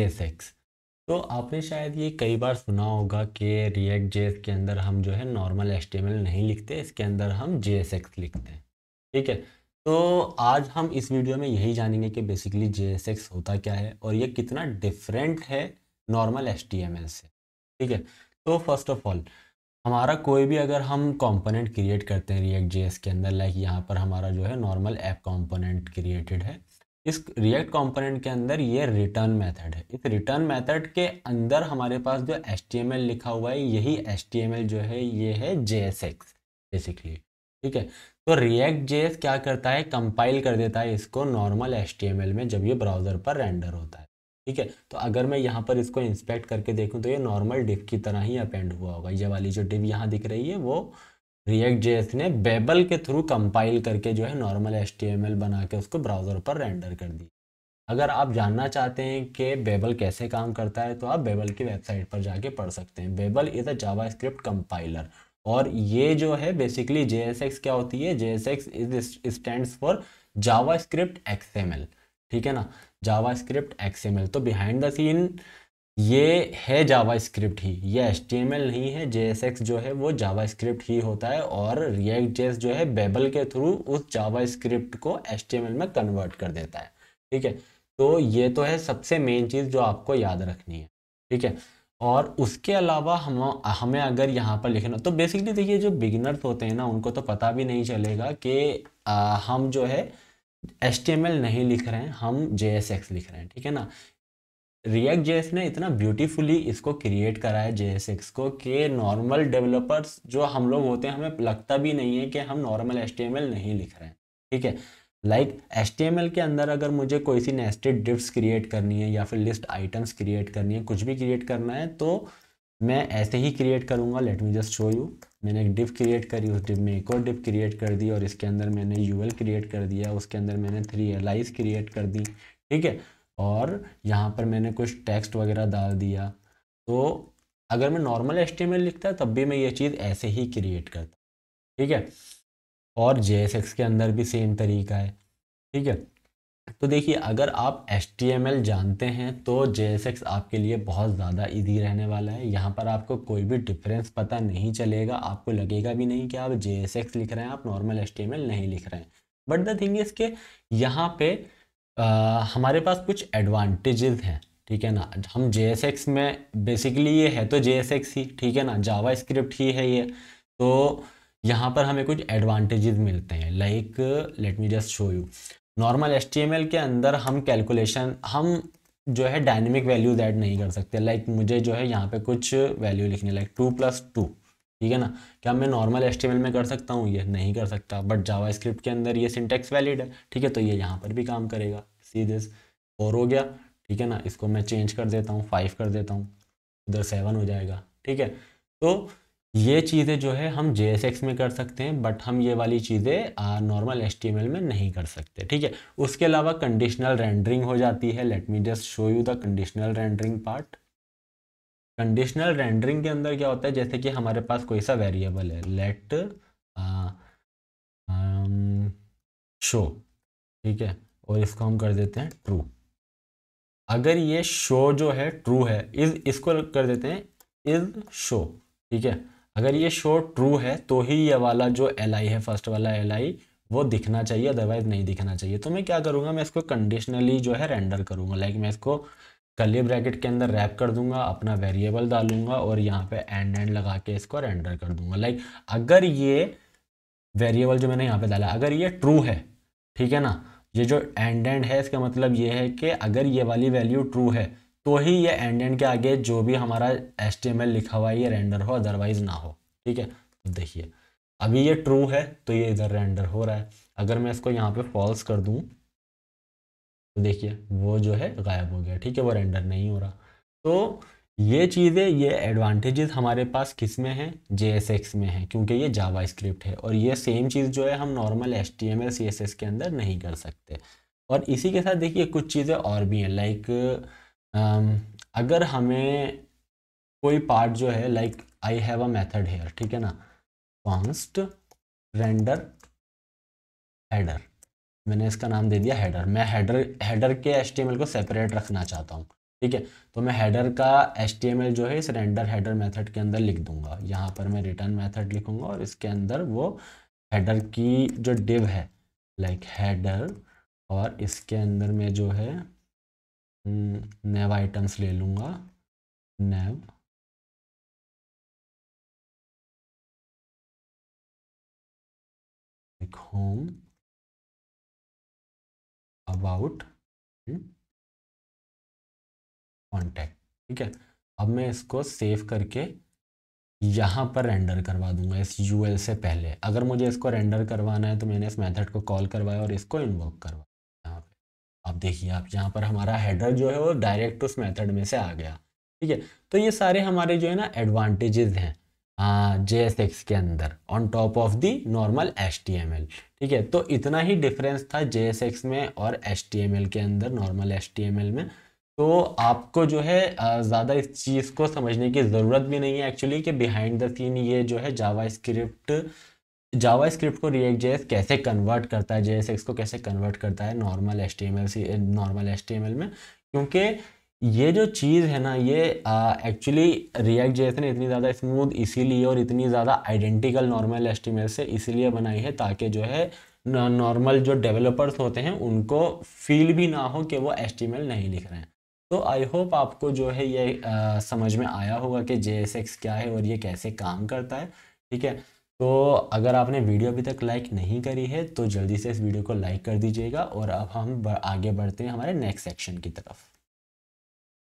S x तो आपने शायद ये कई बार सुना होगा कि रिएक्ट एस के अंदर हम जो है नॉर्मल एल नहीं लिखते इसके अंदर हम जे लिखते हैं ठीक है तो आज हम इस वीडियो में यही जानेंगे कि बेसिकली जे होता क्या है और ये कितना डिफरेंट है नॉर्मल एल से ठीक है तो फर्स्ट ऑफ ऑल हमारा कोई भी अगर हम कंपोनेंट क्रिएट करते हैं रिएक्ट जे के अंदर लाइक यहाँ पर हमारा जो है नॉर्मल ऐप कंपोनेंट क्रिएटेड है इस रिएक्ट कंपोनेंट के अंदर ये रिटर्न मेथड है इस रिटर्न मेथड के अंदर हमारे पास जो एस लिखा हुआ है यही एस जो है ये है जे बेसिकली ठीक है तो रिएक्ट जे क्या करता है कंपाइल कर देता है इसको नॉर्मल एस में जब ये ब्राउज़र पर रेंडर होता है ठीक है तो अगर मैं यहाँ पर इसको इंस्पेक्ट करके देखूँ तो ये नॉर्मल डिप की तरह ही अपेंड हुआ होगा ये वाली जो डिप यहाँ दिख रही है वो रिएक्ट जे ने बेबल के थ्रू कंपाइल करके जो है नॉर्मल एस बना के उसको ब्राउज़र पर रेंडर कर दी अगर आप जानना चाहते हैं कि बेबल कैसे काम करता है तो आप बेबल की वेबसाइट पर जाके पढ़ सकते हैं Babel is a JavaScript compiler और ये जो है बेसिकली जे क्या होती है J S X is stand for JavaScript X ठीक है ना जावा स्क्रिप्ट एक्स तो बिहाइंड द सीन ये है जावा स्क्रिप्ट ही ये एच नहीं है जे जो है वो जावा स्क्रिप्ट ही होता है और रिएक्ट जेस जो है बेबल के थ्रू उस जावा स्क्रिप्ट को एच में कन्वर्ट कर देता है ठीक है तो ये तो है सबसे मेन चीज़ जो आपको याद रखनी है ठीक है और उसके अलावा हम हमें अगर यहाँ पर लिखना तो बेसिकली देखिए जो बिगिनर्स होते हैं ना उनको तो पता भी नहीं चलेगा कि हम जो है एच नहीं लिख रहे हैं हम जे लिख रहे हैं ठीक है ना रिएक्ट जेएस ने इतना ब्यूटीफुली इसको क्रिएट करा है एक्स को कि नॉर्मल डेवलपर्स जो हम लोग होते हैं हमें लगता भी नहीं है कि हम नॉर्मल एस नहीं लिख रहे हैं ठीक है लाइक एस के अंदर अगर मुझे कोई सी नेस्टेड डिप्स क्रिएट करनी है या फिर लिस्ट आइटम्स क्रिएट करनी है कुछ भी क्रिएट करना है तो मैं ऐसे ही क्रिएट करूँगा let me just show you मैंने एक डिप क्रिएट करी उस डिप में एक और डिप क्रिएट कर दी और इसके अंदर मैंने यू क्रिएट कर दिया उसके अंदर मैंने थ्री एल क्रिएट कर दी ठीक है और यहाँ पर मैंने कुछ टेक्स्ट वगैरह डाल दिया तो अगर मैं नॉर्मल एस लिखता तब भी मैं ये चीज़ ऐसे ही क्रिएट करता ठीक है और जे के अंदर भी सेम तरीका है ठीक है तो देखिए अगर आप एस जानते हैं तो जे आपके लिए बहुत ज़्यादा इजी रहने वाला है यहाँ पर आपको कोई भी डिफरेंस पता नहीं चलेगा आपको लगेगा भी नहीं कि आप जे लिख रहे हैं आप नॉर्मल एस नहीं लिख रहे हैं बट द थिंग इसके यहाँ पे आ, हमारे पास कुछ एडवांटेजेस हैं ठीक है ना हम जे में बेसिकली ये है तो जे ही ठीक है ना जावा स्क्रिप्ट ही है ये तो यहाँ पर हमें कुछ एडवांटेजेस मिलते हैं like let me just show you normal S के अंदर हम कैलकुलेशन हम जो है डायनेमिक वैल्यूज ऐड नहीं कर सकते लाइक like मुझे जो है यहाँ पे कुछ वैल्यू लिखने लाइक टू प्लस टू ठीक है ना क्या मैं नॉर्मल एच में कर सकता हूँ ये नहीं कर सकता बट जावा के अंदर ये सिंटेक्स वैलिड है ठीक है तो ये यहाँ पर भी काम करेगा सी दिस फोर हो गया ठीक है ना इसको मैं चेंज कर देता हूँ फाइव कर देता हूँ उधर सेवन हो जाएगा ठीक है तो ये चीज़ें जो है हम जे में कर सकते हैं बट हम ये वाली चीज़ें नॉर्मल एस में नहीं कर सकते ठीक है उसके अलावा कंडीशनल रेंडरिंग हो जाती है let me just show you the conditional rendering part conditional rendering के अंदर क्या होता है जैसे कि हमारे पास कोई सा वेरिएबल है लेट शो uh, um, ठीक है और इसको हम कर देते हैं ट्रू अगर ये शो जो है ट्रू है इज इसको कर देते हैं इज शो ठीक है अगर ये शो ट्रू है तो ही ये वाला जो एल आई है फर्स्ट वाला एल आई वो दिखना चाहिए अदरवाइज नहीं दिखना चाहिए तो मैं क्या करूँगा मैं इसको कंडीशनली जो है रेंडर करूँगा लाइक मैं इसको कली ब्रैकेट के अंदर रैप कर दूंगा अपना वेरिएबल डालूंगा और यहाँ पे एंड एंड लगा के इसको रेंडर कर दूंगा लाइक अगर ये वेरिएबल जो मैंने यहाँ पे डाला अगर ये ट्रू है ठीक है ना ये जो एंड एंड है इसका मतलब ये है कि अगर ये वाली वैल्यू ट्रू है तो ही ये एंड एंड के आगे जो भी हमारा एस लिखा हुआ है ये रेंडर हो अदरवाइज ना हो ठीक है तो देखिए अभी ये ट्रू है तो ये इधर रेंडर हो रहा है अगर मैं इसको यहाँ पे फॉल्स कर दूँ तो देखिए वो जो है गायब हो गया ठीक है वो रेंडर नहीं हो रहा तो ये चीज़ें ये एडवांटेजेस हमारे पास किस में हैं जे में हैं क्योंकि ये जावा स्क्रिप्ट है और ये सेम चीज़ जो है हम normal H T M L C S S के अंदर नहीं कर सकते और इसी के साथ देखिए कुछ चीज़ें और भी हैं लाइक अगर हमें कोई पार्ट जो है like I have a method here ठीक है ना कॉन्स्ट रेंडर एडर मैंने इसका नाम दे दिया हेडर मैं हेडर हेडर के एच को सेपरेट रखना चाहता हूँ ठीक है तो मैं हेडर का एच जो है इस रेंडर हेडर मेथड के अंदर लिख दूंगा यहाँ पर मैं रिटर्न मेथड लिखूंगा और इसके अंदर वो हेडर की जो डिव है लाइक हेडर और इसके अंदर मैं जो है हम्म, नेव आइटम्स ले लूँगा nav home about contact hmm, ठीक है अब मैं इसको सेव करके यहाँ पर रेंडर करवा दूंगा इस यू से पहले अगर मुझे इसको रेंडर करवाना है तो मैंने इस मेथड को कॉल करवाया और इसको इन्वॉक करवाया यहाँ पे अब देखिए आप यहाँ पर हमारा हेडर जो है वो डायरेक्ट उस मेथड में से आ गया ठीक है तो ये सारे हमारे जो है ना एडवांटेजेस हैं जे एस एक्स के अंदर on top of the normal H T M L ठीक है तो इतना ही डिफरेंस था जे एस एक्स में और एच टी एम एल के अंदर normal H T M L में तो आपको जो है ज़्यादा इस चीज़ को समझने की ज़रूरत भी नहीं है एक्चुअली कि बिहाइंड द सीन ये जो है जावा स्क्रिप्ट जावा स्क्रिप्ट को रिएक्ट जे एस कैसे कन्वर्ट करता है जे एस एक्स को कैसे कन्वर्ट करता है normal H T M L C normal H T M L में क्योंकि ये जो चीज़ है ना ये एक्चुअली रिएक्ट ना इतनी ज़्यादा स्मूथ इसीलिए और इतनी ज़्यादा आइडेंटिकल नॉर्मल एस्टिमेट से इसीलिए बनाई है ताकि जो है नॉर्मल जो डेवलपर्स होते हैं उनको फील भी ना हो कि वो एस्टिमेट नहीं लिख रहे हैं तो आई होप आपको जो है ये आ, समझ में आया होगा कि जे क्या है और ये कैसे काम करता है ठीक है तो अगर आपने वीडियो अभी तक लाइक नहीं करी है तो जल्दी से इस वीडियो को लाइक कर दीजिएगा और अब हम आगे बढ़ते हैं हमारे नेक्स्ट सेक्शन की तरफ